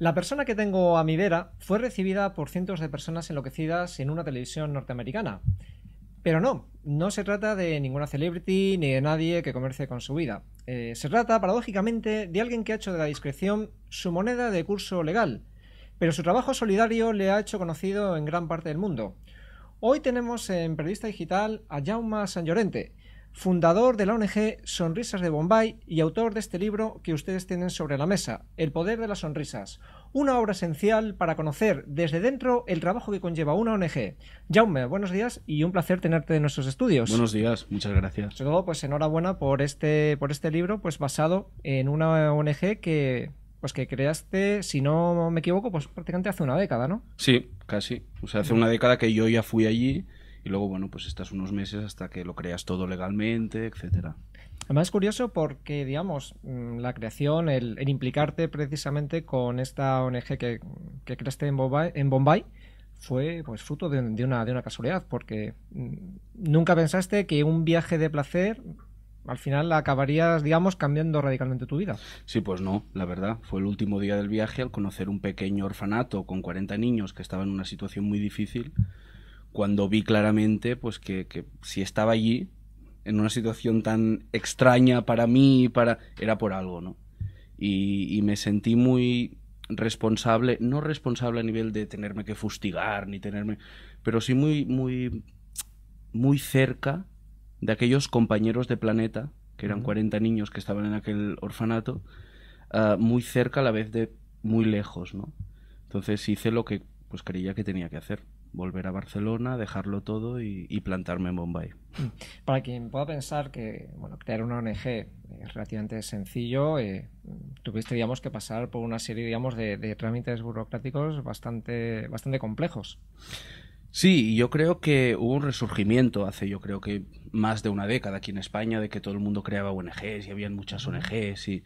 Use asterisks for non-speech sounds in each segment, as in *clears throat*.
La persona que tengo a mi vera fue recibida por cientos de personas enloquecidas en una televisión norteamericana. Pero no, no se trata de ninguna celebrity ni de nadie que comerce con su vida. Eh, se trata, paradójicamente, de alguien que ha hecho de la discreción su moneda de curso legal, pero su trabajo solidario le ha hecho conocido en gran parte del mundo. Hoy tenemos en Periodista Digital a Jauma San Llorente, fundador de la ONG Sonrisas de Bombay y autor de este libro que ustedes tienen sobre la mesa, El Poder de las Sonrisas, una obra esencial para conocer desde dentro el trabajo que conlleva una ONG. Jaume, buenos días y un placer tenerte en nuestros estudios. Buenos días, muchas gracias. Sobre todo, pues enhorabuena por este, por este libro, pues basado en una ONG que pues que creaste, si no me equivoco, pues prácticamente hace una década, ¿no? Sí, casi. O sea, hace una década que yo ya fui allí y luego, bueno, pues estás unos meses hasta que lo creas todo legalmente, etcétera. Además es curioso porque, digamos, mm, la creación, el, implicarte precisamente con esta ONG que, que creaste en Bombay, en Bombay, fue pues fruto de, una, de una casualidad, porque mm, nunca pensaste que un viaje de placer al final acabarías, digamos, cambiando radicalmente tu vida. Sí, pues no, la verdad. Fue el último día del viaje al conocer un pequeño orfanato con 40 niños que estaba en una situación muy difícil cuando vi claramente pues que, si estaba allí, en una situación tan extraña para mí, para era por algo, ¿no? Y, me sentí muy responsable, no responsable a nivel de tenerme que fustigar ni tenerme, pero sí muy muy muy cerca de aquellos compañeros de planeta que eran 40 niños que estaban en aquel orfanato, ah, muy cerca a la vez de muy lejos, ¿no? Entonces hice lo que pues creía que tenía que hacer volver a Barcelona, dejarlo todo y, plantarme en Bombay. Mm. Para quien pueda pensar que bueno, crear una ONG eh, es relativamente sencillo, eh, tuviste que pasar por una serie digamos, de, trámites burocráticos bastante, bastante complejos. Sí, yo creo que hubo un resurgimiento hace yo creo que más de una década aquí en España de que todo el mundo creaba ONGs y habían muchas ONGs y,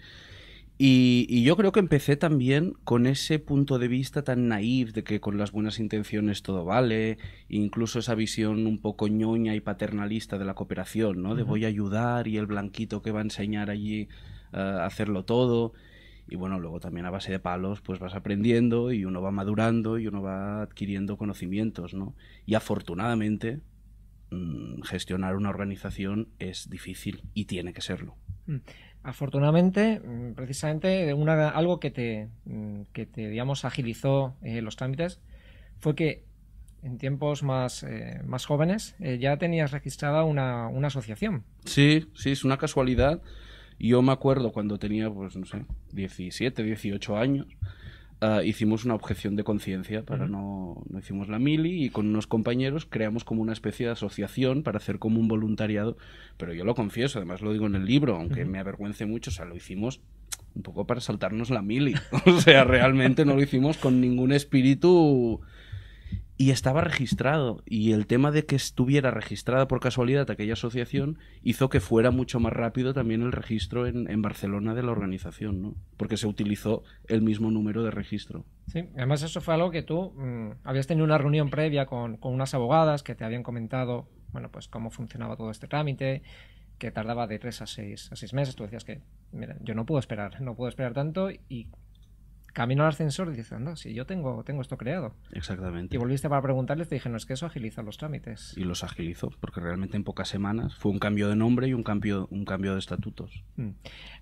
y, yo creo que empecé también con ese punto de vista tan naif de que con las buenas intenciones todo vale, incluso esa visión un poco ñoña y paternalista de la cooperación, ¿no? De voy a ayudar y el blanquito que va a enseñar allí eh, a hacerlo todo. Y bueno, luego también a base de palos, pues vas aprendiendo y uno va madurando y uno va adquiriendo conocimientos, ¿no? Y afortunadamente, mm, gestionar una organización es difícil y tiene que serlo. Mm. Afortunadamente, mm, precisamente, eh, algo que te, mm, que te, digamos, agilizó eh, los trámites fue que en tiempos más, eh, más jóvenes ya tenías registrada una, una, asociación. Sí, sí, es una casualidad. Yo me acuerdo cuando tenía, pues, no sé, 17, 18 años, Ah, hicimos una objeción de conciencia para no, no hicimos la mili y con unos compañeros creamos como una especie de asociación para hacer como un voluntariado, pero yo lo confieso, además lo digo en el libro, aunque me avergüence mucho, o sea, lo hicimos un poco para saltarnos la mili, *laughs* o sea, realmente no lo hicimos con ningún espíritu y estaba registrado. Y el tema de que estuviera registrada por casualidad aquella asociación hizo que fuera mucho más rápido también el registro en, Barcelona de la organización, ¿no? Porque se utilizó el mismo número de registro. Sí, además eso fue algo que tú mm, habías tenido una reunión previa con, con, unas abogadas que te habían comentado, bueno, pues cómo funcionaba todo este trámite, que tardaba de tres a seis, a seis meses. Tú decías que, mira, yo no puedo esperar, no puedo esperar tanto y camino al ascensor y dices, no, si yo tengo, tengo esto creado. Exactamente. Y volviste para preguntarles, te dije, no, es que eso agiliza los trámites. Y los agilizó, porque realmente en pocas semanas fue un cambio de nombre y un cambio, un cambio de estatutos. Mm.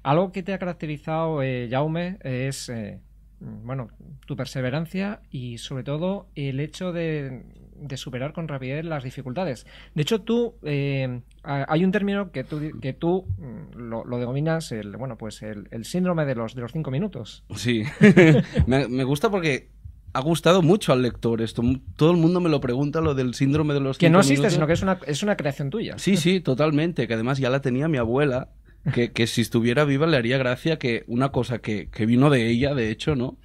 Algo que te ha caracterizado, eh, Jaume, es, eh, mm, bueno, tu perseverancia y sobre todo el hecho de de superar con rapidez las dificultades. De hecho, tú, eh, hay un término que tú, que tú mm, lo, denominas, el, bueno, pues el, síndrome de los, de los cinco minutos. Sí, *laughs* me, gusta porque ha gustado mucho al lector esto. Todo el mundo me lo pregunta, lo del síndrome de los... Que no existe, sino que es una, creación tuya. Sí, sí, totalmente. Que además ya la tenía mi abuela, que, si estuviera viva le haría gracia que una cosa que, que vino de ella, de hecho, ¿no?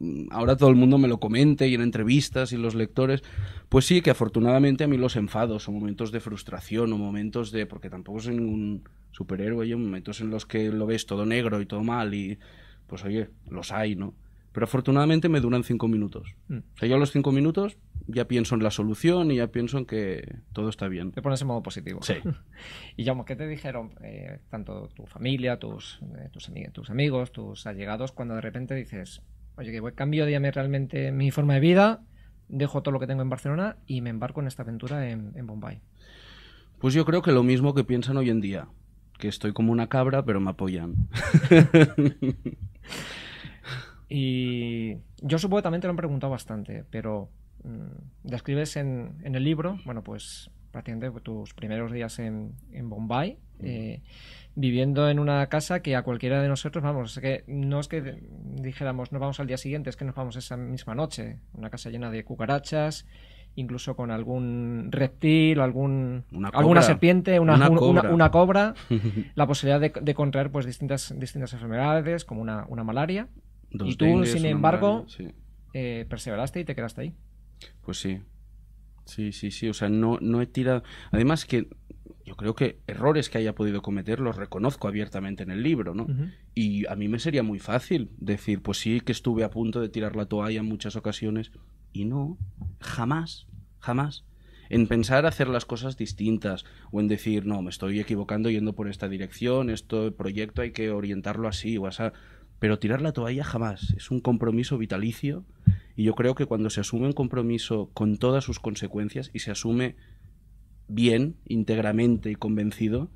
Mm, ahora todo el mundo me lo comente y en entrevistas y los lectores, pues sí que afortunadamente a mí los enfados o momentos de frustración o momentos de, porque tampoco soy ningún superhéroe, hay momentos en los que lo ves todo negro y todo mal y pues oye, los hay, ¿no? Pero afortunadamente me duran cinco minutos. Mm. O sea, yo a los cinco minutos ya pienso en la solución y ya pienso en que todo está bien. Te pones en modo positivo. Sí. *laughs* y Jaume, ¿qué te dijeron eh, tanto tu familia, tus, eh, tus, tus amigos, tus allegados, cuando de repente dices, oye, que voy, cambio realmente mi forma de vida, dejo todo lo que tengo en Barcelona y me embarco en esta aventura en, Bombay. Pues yo creo que lo mismo que piensan hoy en día, que estoy como una cabra, pero me apoyan. *laughs* y yo supongo que también te lo han preguntado bastante, pero mm, describes en, en, el libro, bueno, pues prácticamente tus primeros días en, Bombay, eh, viviendo en una casa que a cualquiera de nosotros, vamos, que no es que dijéramos nos vamos al día siguiente, es que nos vamos esa misma noche. Una casa llena de cucarachas, incluso con algún reptil, algún, alguna serpiente, una, una cobra, *laughs* la posibilidad de, contraer pues distintas, distintas enfermedades, como una, malaria. y tú, sin embargo, eh, perseveraste y te quedaste ahí. Pues sí, Sí, sí, sí, o sea, no, no he tirado... Además que yo creo que errores que haya podido cometer los reconozco abiertamente en el libro, ¿no? Y a mí me sería muy fácil decir, pues sí que estuve a punto de tirar la toalla en muchas ocasiones y no, jamás, jamás. En pensar hacer las cosas distintas o en decir, no, me estoy equivocando yendo por esta dirección, este proyecto hay que orientarlo así o así. Pero tirar la toalla jamás. Es un compromiso vitalicio y yo creo que cuando se asume un compromiso con todas sus consecuencias y se asume bien, íntegramente y convencido,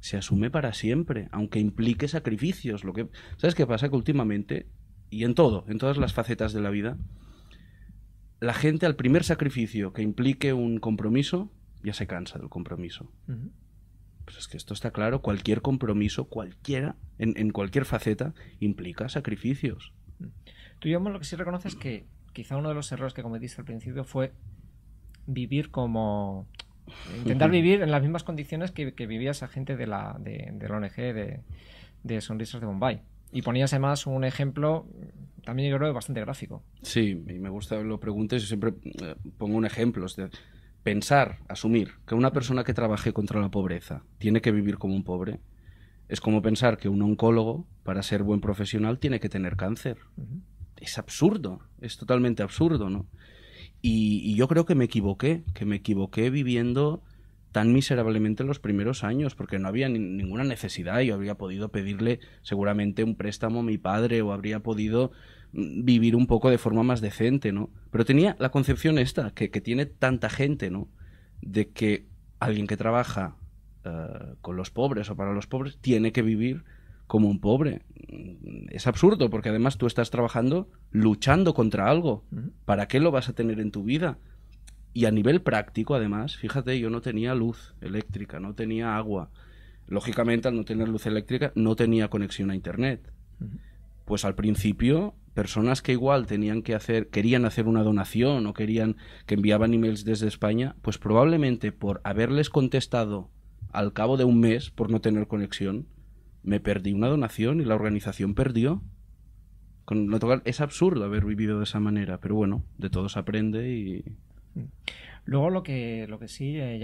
se asume para siempre, aunque implique sacrificios. Lo que, ¿Sabes qué pasa? Que últimamente, y en todo, en todas las facetas de la vida, la gente al primer sacrificio que implique un compromiso, ya se cansa del compromiso. Pues es que esto está claro, cualquier compromiso, cualquiera, en, cualquier faceta, implica sacrificios. Tú, yo, lo que sí reconoces que quizá uno de los errores que cometiste al principio fue vivir como. Intentar vivir en las mismas condiciones que, vivía esa gente de la, de, ONG de, de, Sonrisas de Bombay. Y ponías además un ejemplo también yo creo bastante gráfico. Sí, y me gusta lo preguntes, y siempre eh, pongo un ejemplo. pensar, asumir que una persona que trabaje contra la pobreza tiene que vivir como un pobre, es como pensar que un oncólogo, para ser buen profesional, tiene que tener cáncer es absurdo, es totalmente absurdo, ¿no? Y, yo creo que me equivoqué, que me equivoqué viviendo tan miserablemente los primeros años, porque no había ninguna necesidad. Yo habría podido pedirle seguramente un préstamo a mi padre o habría podido mm, vivir un poco de forma más decente, ¿no? Pero tenía la concepción esta, que, tiene tanta gente, ¿no? De que alguien que trabaja eh, con los pobres o para los pobres tiene que vivir como un pobre. Es absurdo, porque además tú estás trabajando luchando contra algo. ¿Para qué lo vas a tener en tu vida? Y a nivel práctico, además, fíjate, yo no tenía luz eléctrica, no tenía agua. Lógicamente, al no tener luz eléctrica, no tenía conexión a Internet. Pues al principio, personas que igual tenían que hacer, querían hacer una donación o querían que enviaban emails desde España, pues probablemente por haberles contestado al cabo de un mes por no tener conexión, me perdí una donación y la organización perdió. Con lo es absurdo haber vivido de esa manera, pero bueno, de todo se aprende y... Mm. Luego lo que, lo que sí, eh,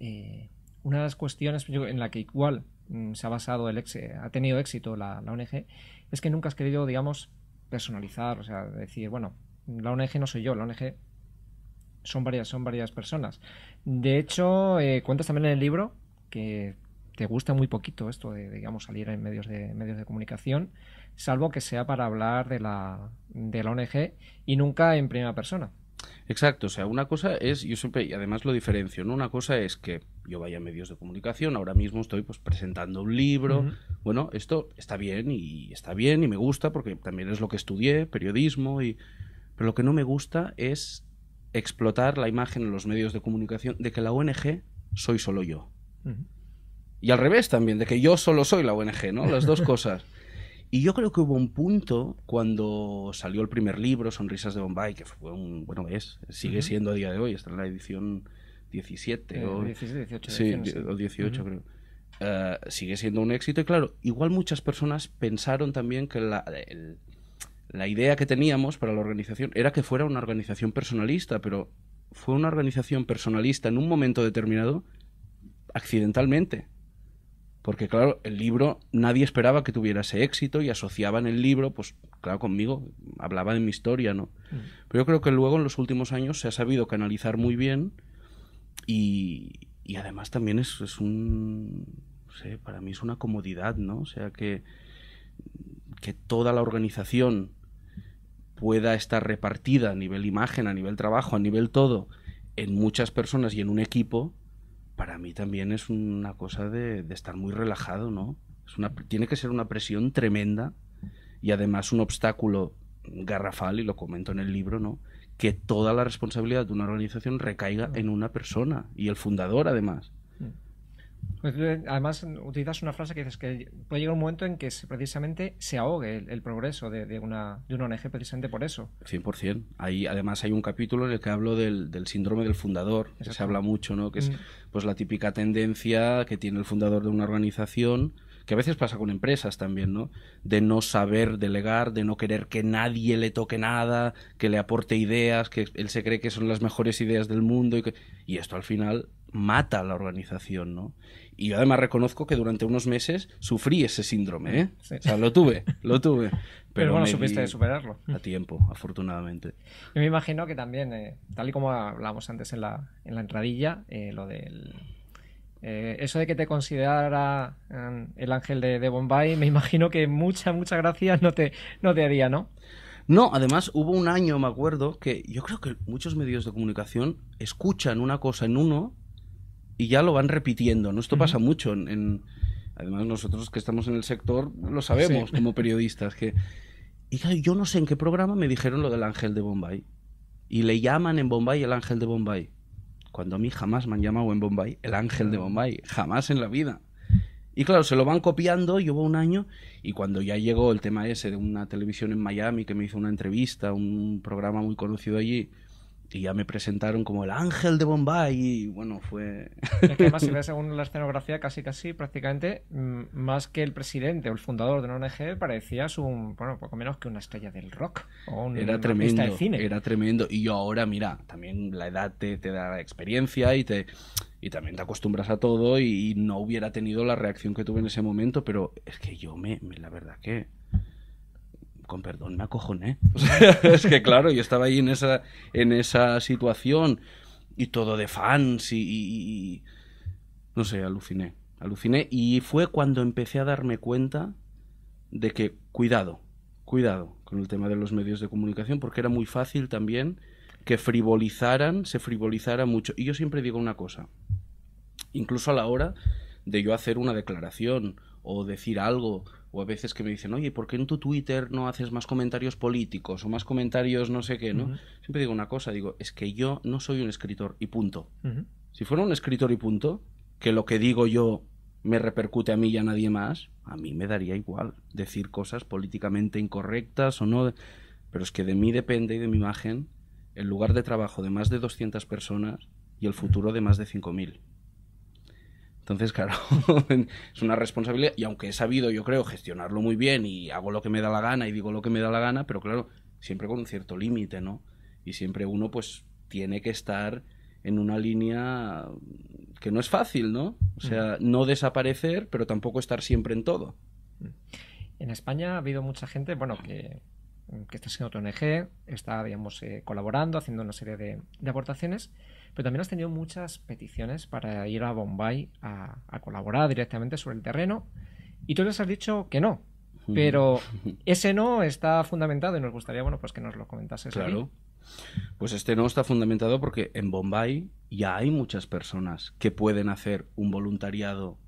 eh una de las cuestiones en la que igual mm, se ha basado el ex, ha tenido éxito la, ONG, es que nunca has querido, digamos, personalizar, o sea, decir, bueno, la ONG no soy yo, la ONG son varias, son varias personas. De hecho, eh, cuentas también en el libro que te gusta muy poquito esto de, digamos, salir en medios de, medios de comunicación, salvo que sea para hablar de la, de la ONG y nunca en primera persona. Exacto, o sea, una cosa es, yo siempre, y además lo diferencio, ¿no? Una cosa es que yo vaya a medios de comunicación, ahora mismo estoy pues presentando un libro, bueno, esto está bien y está bien y me gusta porque también es lo que estudié, periodismo, y... pero lo que no me gusta es explotar la imagen en los medios de comunicación de que la ONG soy solo yo. Y al revés también, de que yo solo soy la ONG, ¿no? Las dos cosas. Y yo creo que hubo un punto cuando salió el primer libro, Sonrisas de Bombay, que fue un, bueno, es, sigue siendo a día de hoy, está en la edición 17 eh, o 17, 18, sí, o 18 creo. Eh, sigue siendo un éxito y claro, igual muchas personas pensaron también que la, la idea que teníamos para la organización era que fuera una organización personalista, pero fue una organización personalista en un momento determinado accidentalmente. Porque claro, el libro nadie esperaba que tuviera ese éxito y asociaban el libro, pues claro, conmigo, hablaba de mi historia, ¿no? Mm. Pero yo creo que luego en los últimos años se ha sabido canalizar muy bien y, y además también es, es un, no sé, para mí es una comodidad, ¿no? O sea, que, que toda la organización pueda estar repartida a nivel imagen, a nivel trabajo, a nivel todo, en muchas personas y en un equipo, para mí también es una cosa de, estar muy relajado, ¿no? tiene que ser una presión tremenda y además un obstáculo garrafal, y lo comento en el libro, ¿no? Que toda la responsabilidad de una organización recaiga en una persona y el fundador, además. Pues, eh, además, utilizas una frase que dices que puede llegar un momento en que precisamente se ahogue el, progreso de, una, de ONG precisamente por eso. 100%. Ahí, además, hay un capítulo en el que hablo del, del síndrome del fundador, se habla mucho, ¿no? que es mm. pues, la típica tendencia que tiene el fundador de una organización que a veces pasa con empresas también, ¿no? De no saber delegar, de no querer que nadie le toque nada, que le aporte ideas, que él se cree que son las mejores ideas del mundo y que... Y esto al final mata a la organización, ¿no? Y yo además reconozco que durante unos meses sufrí ese síndrome, ¿eh? O sea, lo tuve, *laughs* lo tuve. Pero, bueno, supiste superarlo. A tiempo, afortunadamente. Yo me imagino que también, eh, tal y como hablábamos antes en la, en la entradilla, eh, lo del... Eh, eso de que te considerara mm, el ángel de, Bombay, me imagino que mucha, mucha gracia no te, no te haría, ¿no? No, además hubo un año, me acuerdo, que yo creo que muchos medios de comunicación escuchan una cosa en uno y ya lo van repitiendo, ¿no? Esto pasa mucho en, Además, nosotros que estamos en el sector lo sabemos como periodistas, que... Y yo no sé en qué programa me dijeron lo del ángel de Bombay. Y le llaman en Bombay el ángel de Bombay. Cuando a mí jamás me han llamado en Bombay el ángel de Bombay. Jamás en la vida. Y claro, se lo van copiando, llevo un año, y cuando ya llegó el tema ese de una televisión en Miami que me hizo una entrevista, un programa muy conocido allí, y ya me presentaron como el ángel de Bombay y bueno, fue... Es que además, *laughs* según la escenografía, casi casi prácticamente mm, más que el presidente o el fundador de una ONG, parecías un, bueno, poco menos que una estrella del rock o un era tremendo, de cine. Era tremendo y yo ahora, mira, también la edad te, da experiencia y te... Y también te acostumbras a todo y, no hubiera tenido la reacción que tuve en ese momento, pero es que yo me la verdad que con perdón, me acojoné. *laughs* es que claro, yo estaba ahí en esa, en esa situación y todo de fans y, y... No sé, aluciné, aluciné. Y fue cuando empecé a darme cuenta de que, cuidado, cuidado con el tema de los medios de comunicación, porque era muy fácil también que frivolizaran, se frivolizara mucho. Y yo siempre digo una cosa, incluso a la hora de yo hacer una declaración o decir algo o a veces que me dicen, oye, ¿por qué en tu Twitter no haces más comentarios políticos o más comentarios no sé qué, ¿no? Siempre digo una cosa, digo, es que yo no soy un escritor y punto. Si fuera un escritor y punto, que lo que digo yo me repercute a mí y a nadie más, a mí me daría igual decir cosas políticamente incorrectas o no, pero es que de mí depende y de mi imagen el lugar de trabajo de más de 200 personas y el futuro de más de 5.000. Entonces, claro, *laughs* es una responsabilidad y aunque he sabido, yo creo, gestionarlo muy bien y hago lo que me da la gana y digo lo que me da la gana, pero claro, siempre con un cierto límite, ¿no? Y siempre uno pues tiene que estar en una línea que no es fácil, ¿no? O sea, no desaparecer, pero tampoco estar siempre en todo. En España ha habido mucha gente, bueno, que, está siendo otro ONG, está, digamos, eh, colaborando, haciendo una serie de aportaciones. Pero también has tenido muchas peticiones para ir a Bombay a, colaborar directamente sobre el terreno y tú les has dicho que no. Pero *laughs* ese no está fundamentado y nos gustaría bueno, pues que nos lo comentases. Claro. Pues este no está fundamentado porque en Bombay ya hay muchas personas que pueden hacer un voluntariado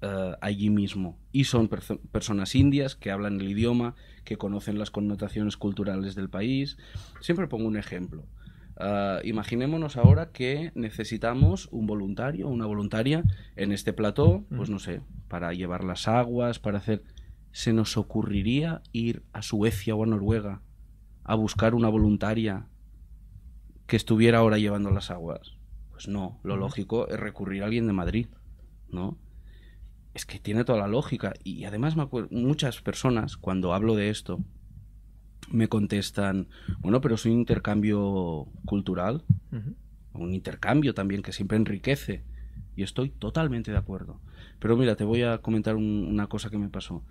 eh, allí mismo. Y son personas indias que hablan el idioma, que conocen las connotaciones culturales del país. Siempre pongo un ejemplo. Ah, imaginémonos ahora que necesitamos un voluntario, una voluntaria en este plató, pues no sé, para llevar las aguas, para hacer... ¿Se nos ocurriría ir a Suecia o a Noruega a buscar una voluntaria que estuviera ahora llevando las aguas? Pues no, lo lógico es recurrir a alguien de Madrid, ¿no? Es que tiene toda la lógica y además muchas personas cuando hablo de esto me contestan, bueno, pero es un intercambio cultural, un intercambio también que siempre enriquece. Y estoy totalmente de acuerdo. Pero mira, te voy a comentar una cosa que me pasó.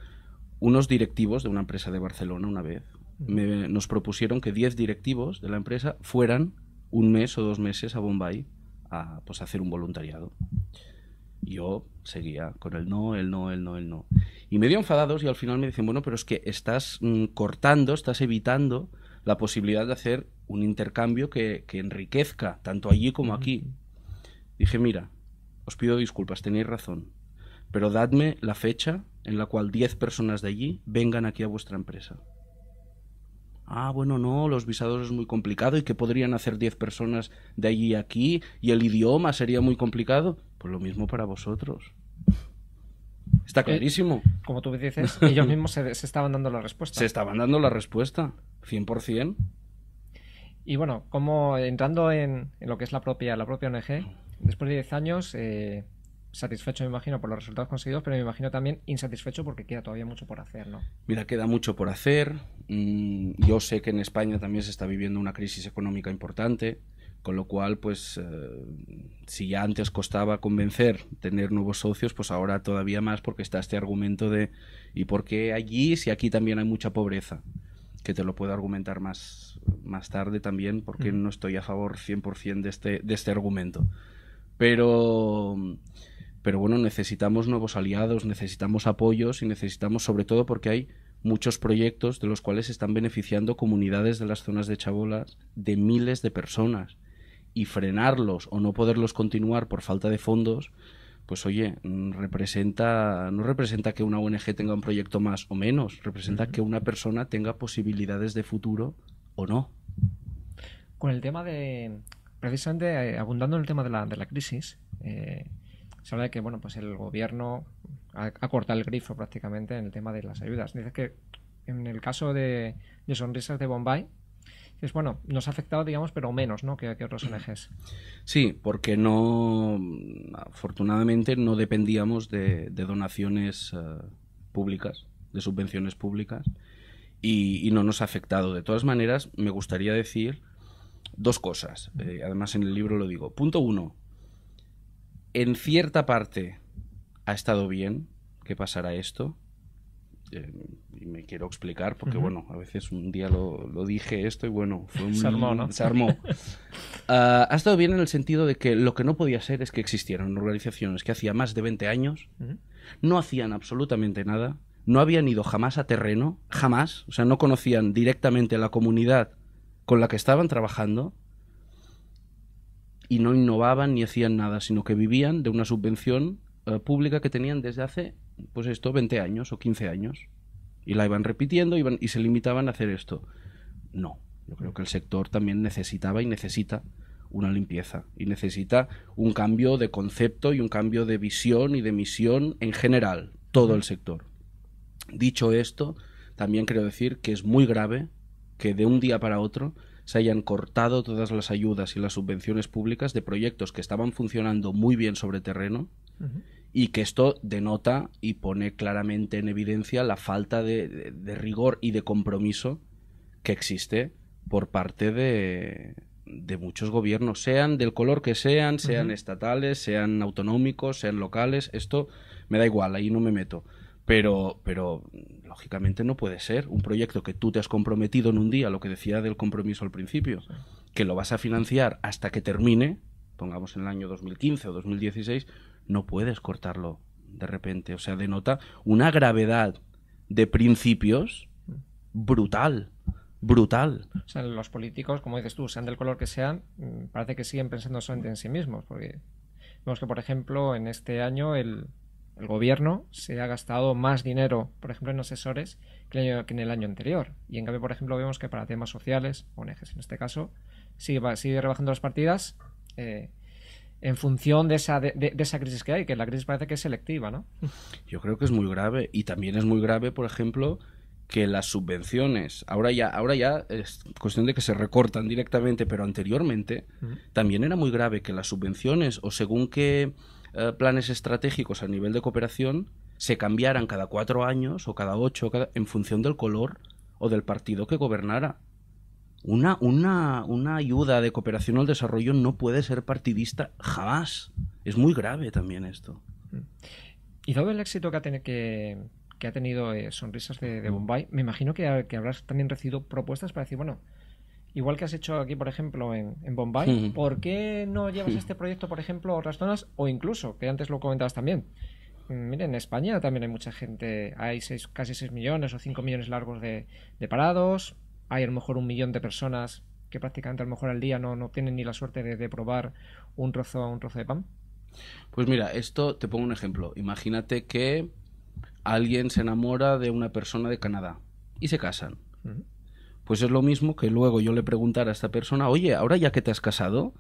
Unos directivos de una empresa de Barcelona una vez nos propusieron que 10 directivos de la empresa fueran un mes o dos meses a Bombay a pues, hacer un voluntariado. Yo seguía con el no, el no, el no, el no. Y medio enfadados y al final me dicen, bueno, pero es que estás mm, cortando, estás evitando la posibilidad de hacer un intercambio que, que enriquezca, tanto allí como aquí. Dije, mira, os pido disculpas, tenéis razón, pero dadme la fecha en la cual 10 personas de allí vengan aquí a vuestra empresa. Ah, bueno, no, los visados es muy complicado y que podrían hacer 10 personas de allí a aquí y el idioma sería muy complicado. Pues lo mismo para vosotros. Está clarísimo. como tú dices, *laughs* ellos mismos se, estaban dando la respuesta. Se estaban dando la respuesta, 100%. Y bueno, como entrando en, lo que es la propia, la propia ONG, después de 10 años, eh, satisfecho me imagino por los resultados conseguidos, pero me imagino también insatisfecho porque queda todavía mucho por hacer, ¿no? Mira, queda mucho por hacer. Mm, yo sé que en España también se está viviendo una crisis económica importante. Con lo cual, pues, eh, si ya antes costaba convencer tener nuevos socios, pues ahora todavía más porque está este argumento de ¿y por qué allí si aquí también hay mucha pobreza? Que te lo puedo argumentar más, más tarde también porque mm. no estoy a favor 100% de este, de este argumento. Pero, pero bueno, necesitamos nuevos aliados, necesitamos apoyos y necesitamos sobre todo porque hay muchos proyectos de los cuales se están beneficiando comunidades de las zonas de chabolas de miles de personas y frenarlos o no poderlos continuar por falta de fondos, pues oye, mm, representa, no representa que una ONG tenga un proyecto más o menos, representa que una persona tenga posibilidades de futuro o no. Con el tema de, precisamente eh, abundando en el tema de la, de la crisis, eh, se habla de que bueno, pues el gobierno ha, cortado el grifo prácticamente en el tema de las ayudas. Dices que en el caso de, de Sonrisas de Bombay, es bueno, nos ha afectado, digamos, pero menos ¿no? que, que otros ONGs. *clears throat* Sí, porque no, afortunadamente no dependíamos de, donaciones eh, públicas, de subvenciones públicas, y, no nos ha afectado. De todas maneras, me gustaría decir dos cosas. Eh, además, en el libro lo digo. Punto uno, en cierta parte ha estado bien que pasara esto. Eh, y me quiero explicar porque, bueno, a veces un día lo, dije esto y, bueno, fue un... Se armó, ¿no? Se armó. *laughs* Ah, ha estado bien en el sentido de que lo que no podía ser es que existieran organizaciones que hacía más de 20 años, no hacían absolutamente nada, no habían ido jamás a terreno, jamás, o sea, no conocían directamente la comunidad con la que estaban trabajando y no innovaban ni hacían nada, sino que vivían de una subvención eh, pública que tenían desde hace, pues esto, 20 años o 15 años y la iban repitiendo iban, y se limitaban a hacer esto. No, yo creo que el sector también necesitaba y necesita una limpieza y necesita un cambio de concepto y un cambio de visión y de misión en general, todo el sector. Dicho esto, también quiero decir que es muy grave que de un día para otro se hayan cortado todas las ayudas y las subvenciones públicas de proyectos que estaban funcionando muy bien sobre terreno y que esto denota y pone claramente en evidencia la falta de, rigor y de compromiso que existe por parte de, muchos gobiernos, sean del color que sean, sean estatales, sean autonómicos, sean locales, esto me da igual, ahí no me meto. Pero, pero, lógicamente no puede ser un proyecto que tú te has comprometido en un día, lo que decía del compromiso al principio, que lo vas a financiar hasta que termine, pongamos en el año 2015 o 2016, no puedes cortarlo de repente. O sea, denota una gravedad de principios brutal. Brutal. O sea, los políticos, como dices tú, sean del color que sean, mm, parece que siguen pensando solamente en sí mismos. Porque vemos que, por ejemplo, en este año el, gobierno se ha gastado más dinero, por ejemplo, en asesores que, en el año anterior. Y en cambio, por ejemplo, vemos que para temas sociales, ONGs en este caso, sigue, sigue rebajando las partidas. Eh, en función de esa, de, esa crisis que hay, que la crisis parece que es selectiva, ¿no? Yo creo que es muy grave y también es muy grave, por ejemplo, que las subvenciones, ahora ya, ahora ya es cuestión de que se recortan directamente, pero anteriormente también era muy grave que las subvenciones o según qué eh, planes estratégicos a nivel de cooperación se cambiaran cada cuatro años o cada ocho en función del color o del partido que gobernara. Una, una, ayuda de cooperación al desarrollo no puede ser partidista jamás. Es muy grave también esto. Mm. Y dado el éxito que ha, tenido, que, ha tenido eh, Sonrisas de, mm. Bombay, me imagino que, habrás también recibido propuestas para decir, bueno, igual que has hecho aquí, por ejemplo, en, Bombay, mm. ¿por qué no llevas este proyecto, por ejemplo, a otras zonas? O incluso, que antes lo comentabas también, miren, en España también hay mucha gente, hay seis, casi 6 millones o 5 millones largos de, de parados, hay a lo mejor un millón de personas que prácticamente a lo mejor al día no, no tienen ni la suerte de, probar un trozo, un trozo de pan? Pues mira, esto te pongo un ejemplo. Imagínate que alguien se enamora de una persona de Canadá y se casan. Pues es lo mismo que luego yo le preguntara a esta persona, oye, ahora ya que te has casado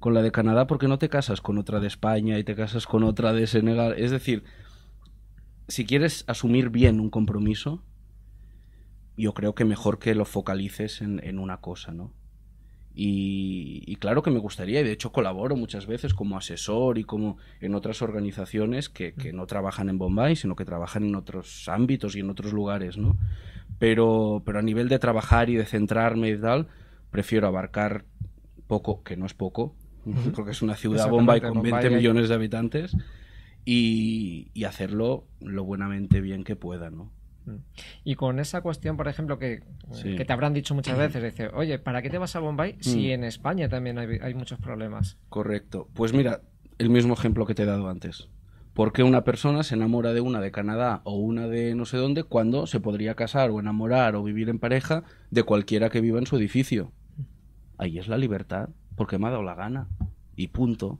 con la de Canadá, ¿por qué no te casas con otra de España y te casas con otra de Senegal? Es decir, si quieres asumir bien un compromiso, yo creo que mejor que lo focalices en, en una cosa, ¿no? Y, claro que me gustaría, y de hecho colaboro muchas veces como asesor y como en otras organizaciones que, que, no trabajan en Bombay, sino que trabajan en otros ámbitos y en otros lugares, ¿no? Pero, pero a nivel de trabajar y de centrarme y tal, prefiero abarcar poco, que no es poco, porque es una ciudad Bombay con 20 millones de habitantes, y, y, hacerlo lo buenamente bien que pueda, ¿no? Mm. Y con esa cuestión, por ejemplo, que, te habrán dicho muchas veces, dice, oye, ¿para qué te vas a Bombay si mm. en España también hay, hay, muchos problemas? Correcto. Pues mira, el mismo ejemplo que te he dado antes. ¿Por qué una persona se enamora de una de Canadá o una de no sé dónde cuando se podría casar o enamorar o vivir en pareja de cualquiera que viva en su edificio? Ahí es la libertad, porque me ha dado la gana. Y punto.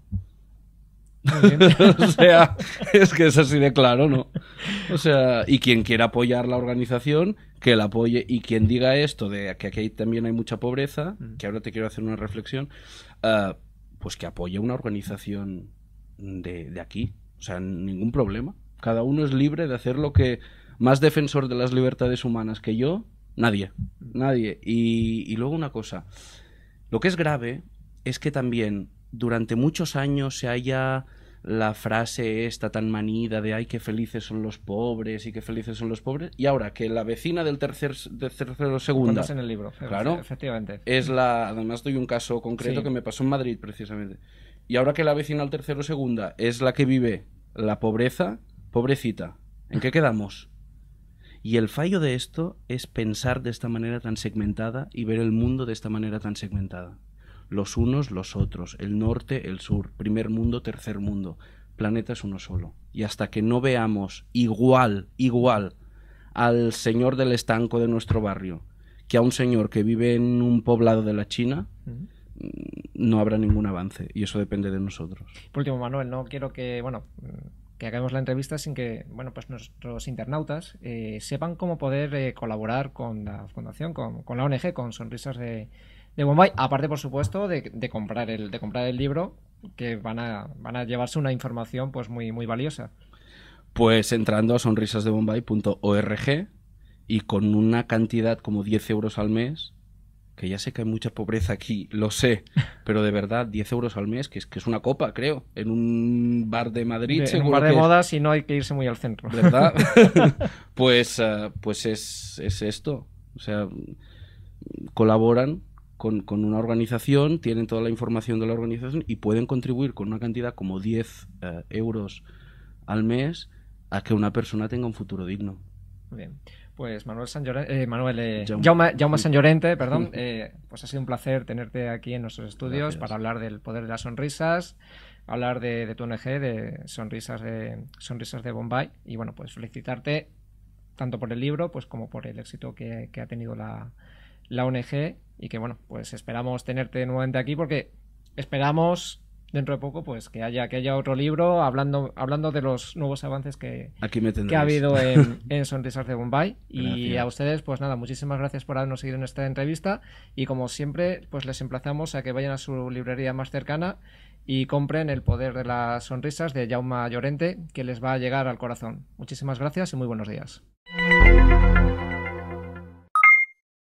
*laughs* o sea, es que es así de claro, ¿no? O sea, y quien quiera apoyar la organización, que la apoye. Y quien diga esto de que aquí también hay mucha pobreza, mm. que ahora te quiero hacer una reflexión, ah, pues que apoye una organización de, aquí. O sea, ningún problema. Cada uno es libre de hacer lo que más defensor de las libertades humanas que yo, nadie. Nadie. y luego una cosa. Lo que es grave es que también durante muchos años se haya la frase esta tan manida de ay, qué felices son los pobres y qué felices son los pobres. Y ahora que la vecina del tercer, de tercero segunda. en el libro, claro. Efectivamente. Es la. Además, doy un caso concreto que me pasó en Madrid, precisamente. Y ahora que la vecina del tercero segunda es la que vive la pobreza, pobrecita, ¿en qué quedamos? Y el fallo de esto es pensar de esta manera tan segmentada y ver el mundo de esta manera tan segmentada los unos los otros, el norte, el sur, primer mundo, tercer mundo. Planeta es uno solo. Y hasta que no veamos igual, igual al señor del estanco de nuestro barrio que a un señor que vive en un poblado de la China, no habrá ningún avance y eso depende de nosotros. Por último, Manuel, no quiero que, bueno, que hagamos la entrevista sin que, bueno, pues nuestros internautas eh, sepan cómo poder eh, colaborar con la fundación, con, la ONG, con Sonrisas de, de Bombay. Aparte, por supuesto, de, comprar, el, de comprar el libro, que van a, van a llevarse una información pues muy, muy valiosa. Pues entrando a sonrisasdebombay.org y con una cantidad como 10 euros al mes, que ya sé que hay mucha pobreza aquí, lo sé, *laughs* pero de verdad, 10 euros al mes, que es, que es una copa, creo, en un bar de Madrid. en un bar de modas y no hay que irse muy al centro. ¿Verdad? *laughs* *laughs* pues ah, pues es, es esto. O sea, colaboran con, con, una organización, tienen toda la información de la organización y pueden contribuir con una cantidad como 10 eh, euros al mes a que una persona tenga un futuro digno. bien. Pues Manuel San eh, Manuel, eh, Jaume, San Llorente, *laughs* perdón, pues ha sido un placer tenerte aquí en nuestros estudios para hablar del poder de las sonrisas, hablar de, tu ONG, de sonrisas de sonrisas de Bombay y bueno, pues felicitarte tanto por el libro, pues como por el éxito que, que ha tenido la, la ONG y que bueno, pues esperamos tenerte nuevamente aquí porque esperamos dentro de poco pues que haya que haya otro libro hablando hablando de los nuevos avances que, que ha habido *laughs* en, Sonrisas de Bombay y a ustedes pues nada muchísimas gracias por habernos seguido en esta entrevista y como siempre pues les emplazamos a que vayan a su librería más cercana y compren El poder de las sonrisas de Jauma Llorente que les va a llegar al corazón muchísimas gracias y muy buenos días